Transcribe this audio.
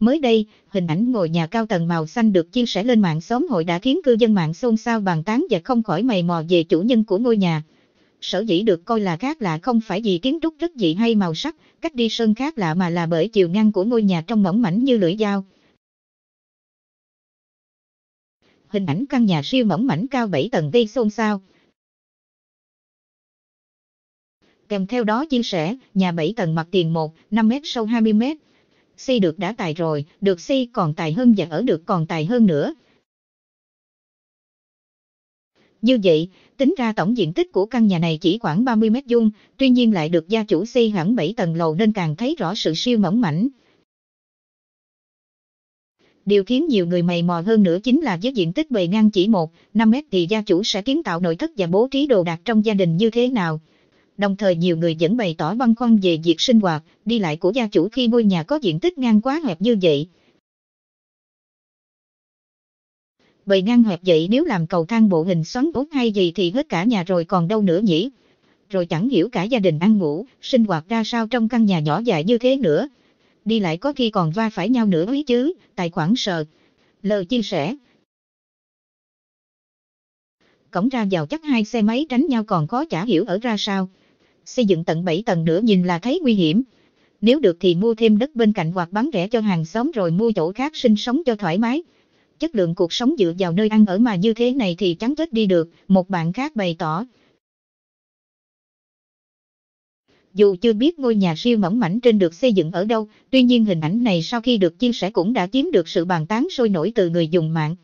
Mới đây, hình ảnh ngôi nhà cao tầng màu xanh được chia sẻ lên mạng xóm hội đã khiến cư dân mạng xôn xao bàn tán và không khỏi mày mò về chủ nhân của ngôi nhà. Sở dĩ được coi là khác lạ không phải vì kiến trúc rất dị hay màu sắc, cách đi sơn khác lạ mà là bởi chiều ngang của ngôi nhà trong mỏng mảnh như lưỡi dao. Hình ảnh căn nhà siêu mỏng mảnh cao 7 tầng gây xôn xao. Kèm theo đó chia sẻ, nhà 7 tầng mặt tiền 1, 5m sâu 20m, si được đã tài rồi, được si còn tài hơn và ở được còn tài hơn nữa. Như vậy, tính ra tổng diện tích của căn nhà này chỉ khoảng 30 mét vuông, tuy nhiên lại được gia chủ xây hẳn 7 tầng lầu nên càng thấy rõ sự siêu mỏng mảnh. Điều khiến nhiều người mày mò hơn nữa chính là với diện tích bề ngang chỉ 1, 5 mét thì gia chủ sẽ kiến tạo nội thất và bố trí đồ đạc trong gia đình như thế nào đồng thời nhiều người vẫn bày tỏ băn khoăn về việc sinh hoạt, đi lại của gia chủ khi ngôi nhà có diện tích ngang quá hẹp như vậy. Bởi ngang hẹp vậy nếu làm cầu thang bộ hình xoắn ốc hay gì thì hết cả nhà rồi còn đâu nữa nhỉ? Rồi chẳng hiểu cả gia đình ăn ngủ, sinh hoạt ra sao trong căn nhà nhỏ dài như thế nữa. Đi lại có khi còn va phải nhau nữa ấy chứ, tài khoản sợ. Lời chia sẻ cổng ra vào chắc hai xe máy tránh nhau còn khó chả hiểu ở ra sao xây dựng tận 7 tầng nữa nhìn là thấy nguy hiểm. Nếu được thì mua thêm đất bên cạnh hoặc bán rẻ cho hàng xóm rồi mua chỗ khác sinh sống cho thoải mái. Chất lượng cuộc sống dựa vào nơi ăn ở mà như thế này thì chẳng chết đi được, một bạn khác bày tỏ. Dù chưa biết ngôi nhà siêu mỏng mảnh trên được xây dựng ở đâu, tuy nhiên hình ảnh này sau khi được chia sẻ cũng đã chiếm được sự bàn tán sôi nổi từ người dùng mạng.